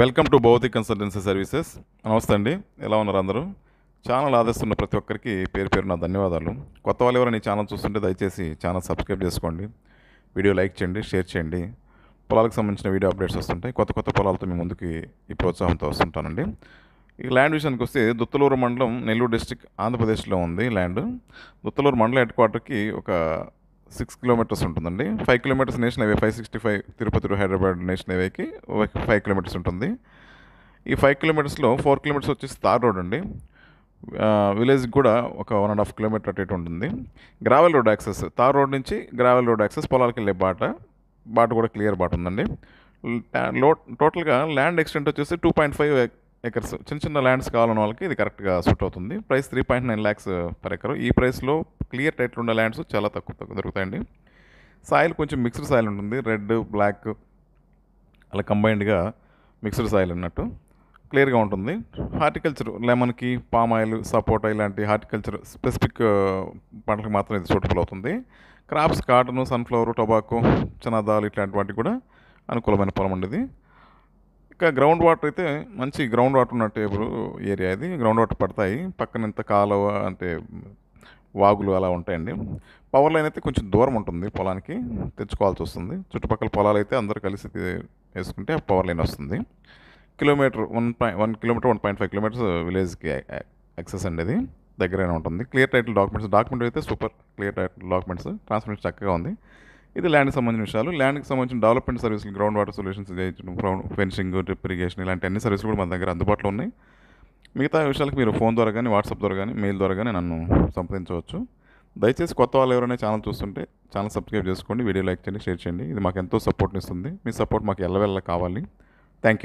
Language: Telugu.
welcome to Bhoutika consultancy services నమస్తే అండి ఎలా ఉన్నారు అందరూ ఛానల్ ఆదరిస్తున్న ప్రతి ఒక్కరికి పేరు పేరు నా ధన్యవాదాలు కొత్త వాళ్ళు ఎవరైనా ఛానల్ చూస్తుంటే దయచేసి ఛానల్ సబ్స్క్రైబ్ చేసుకోండి వీడియో లైక్ చేయండి షేర్ చేయండి పొలాలకు సంబంధించిన వీడియో అప్డేట్స్ వస్తుంటాయి కొత్త కొత్త పొలాలతో మీ ముందుకి ఈ ప్రోత్సాహంతో వస్తుంటానండి ఈ ల్యాండ్ విషయానికి వస్తే దుత్తలూరు మండలం నెల్లూరు డిస్టిక్ ఆంధ్రప్రదేశ్లో ఉంది ల్యాండ్ దుత్తలూరు మండలం హెడ్ క్వార్టర్కి ఒక సిక్స్ కిలోమీటర్స్ ఉంటుందండి five kilometres national highway five sixty five Tirupati to Hyderabad national హైవేకి ఫైవ్ కిలోమీటర్స్ ఉంటుంది ఈ ఫైవ్ కిలోమీటర్స్లో ఫోర్ కిలోమీటర్స్ వచ్చేసి తార్ రోడ్ అండి విలేజ్కి కూడా ఒక వన్ అండ్ హాఫ్ కిలోమీటర్ అటు ఇటు ఉంటుంది gravel road access tar road నుంచి గ్రావెల్ రోడ్ యాక్సెస్ పొలాలకి వెళ్ళే బాట బాట కూడా క్లియర్ బాట ఉందండి లో టోటల్గా ల్యాండ్ ఎక్స్టెంట్ వచ్చేసి టూ పాయింట్ ఫైవ్ ఎకర్స్ చిన్న చిన్న ల్యాండ్స్ కావాలన్న వాళ్ళకి ఇది కరెక్ట్గా సూట్ అవుతుంది price three point nine lakhs per acre ఈ ప్రైస్లో క్లియర్ టైట్లు ఉండే ల్యాండ్స్ చాలా తక్కువ తక్కువ దొరుకుతాయండి సాయిల్ కొంచెం మిక్స్డ్ సాయిల్ ఉంటుంది రెడ్ బ్లాక్ అలా కంబైన్డ్గా మిక్స్డ్ సాయిల్ ఉన్నట్టు క్లియర్గా ఉంటుంది హార్టికల్చర్ లెమన్కి పామ్ ఆయిల్ సపోటా ఇలాంటి హార్టికల్చర్ స్పెసిఫిక్ పంటలకు మాత్రం ఇది సూటబుల్ అవుతుంది క్రాప్స్ కాటన్ సన్ఫ్లవర్ టొబాకో చనాదాలు ఇట్లాంటి వాటికి కూడా అనుకూలమైన పొలం ఉండేది ఇంకా గ్రౌండ్ వాటర్ అయితే మంచి గ్రౌండ్ వాటర్ ఉన్నట్టు టేబుల్ ఏరియా ఇది గ్రౌండ్ వాటర్ పడతాయి పక్కన ఇంత కాలువ అంటే వాగులు అలా ఉంటాయండి పవర్ లైన్ అయితే కొంచెం దూరం ఉంటుంది పొలానికి తెచ్చుకోవాల్సి వస్తుంది చుట్టుపక్కల పొలాలు అయితే అందరూ కలిసి వేసుకుంటే పవర్ లైన్ వస్తుంది kilometre one point one kilometre one point five kilometres విలేజ్కి యాక్సెస్ అండి అది దగ్గరైనా ఉంటుంది క్లియర్ టైటిల్ డాక్యుమెంట్స్ డాక్యుమెంట్ అయితే super clear title documents transparence చక్కగా ఉంది ఇది ల్యాండ్కి సంబంధించిన విషయాలు ల్యాండ్కి సంబంధించిన డెవలప్మెంట్ సర్వీసులు ground water solutions fencing drip irrigation ఇలాంటి అన్ని సర్వీసులు కూడా మన దగ్గర అందుబాటులో ఉన్నాయి మిగతా విషయాలకు మీరు ఫోన్ ద్వారా కానీ వాట్సాప్ ద్వారా కానీ మెయిల్ ద్వారా కానీ నన్ను సంప్రదించవచ్చు దయచేసి కొత్త వాళ్ళు ఎవరైనా ఛానల్ చూస్తుంటే ఛానల్ సబ్స్క్రైబ్ చేసుకోండి వీడియో లైక్ చేయండి షేర్ చేయండి ఇది మాకు ఎంతో సపోర్ట్ని ఇస్తుంది మీ సపోర్ట్ మాకు ఎల్లవెల్ల కావాలి థ్యాంక్ యూ